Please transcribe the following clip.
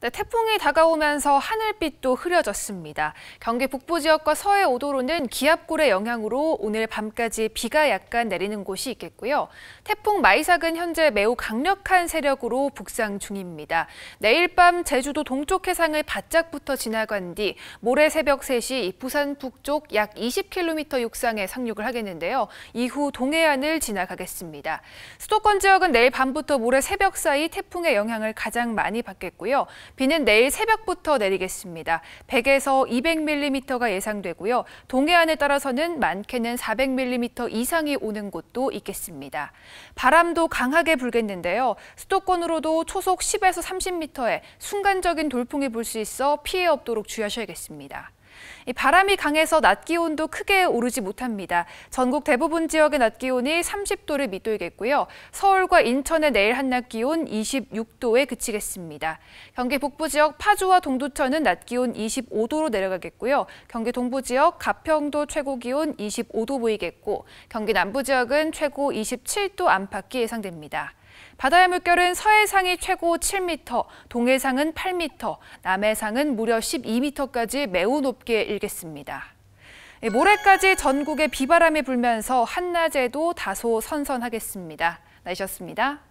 네, 태풍이 다가오면서 하늘빛도 흐려졌습니다. 경기 북부 지역과 서해 오도로는 기압골의 영향으로 오늘 밤까지 비가 약간 내리는 곳이 있겠고요. 태풍 마이삭은 현재 매우 강력한 세력으로 북상 중입니다. 내일 밤 제주도 동쪽 해상을 바짝 부터 지나간 뒤 모레 새벽 3시 부산 북쪽 약 20km 육상에 상륙을 하겠는데요. 이후 동해안을 지나가겠습니다. 수도권 지역은 내일 밤부터 모레 새벽 사이 태풍의 영향을 가장 많이 받겠고요. 비는 내일 새벽부터 내리겠습니다. 100에서 200mm가 예상되고요. 동해안에 따라서는 많게는 400mm 이상이 오는 곳도 있겠습니다. 바람도 강하게 불겠는데요. 수도권으로도 초속 10에서 30m의 순간적인 돌풍이 불 수 있어 피해 없도록 주의하셔야겠습니다. 바람이 강해서 낮 기온도 크게 오르지 못합니다. 전국 대부분 지역의 낮 기온이 30도를 밑돌겠고요. 서울과 인천의 내일 한낮 기온 26도에 그치겠습니다. 경기 북부 지역 파주와 동두천은 낮 기온 25도로 내려가겠고요. 경기 동부 지역 가평도 최고 기온 25도 보이겠고 경기 남부 지역은 최고 27도 안팎이 예상됩니다. 바다의 물결은 서해상이 최고 7m, 동해상은 8m, 남해상은 무려 12m까지 매우 높게 일겠습니다. 예, 모레까지 전국에 비바람이 불면서 한낮에도 다소 선선하겠습니다. 날씨였습니다.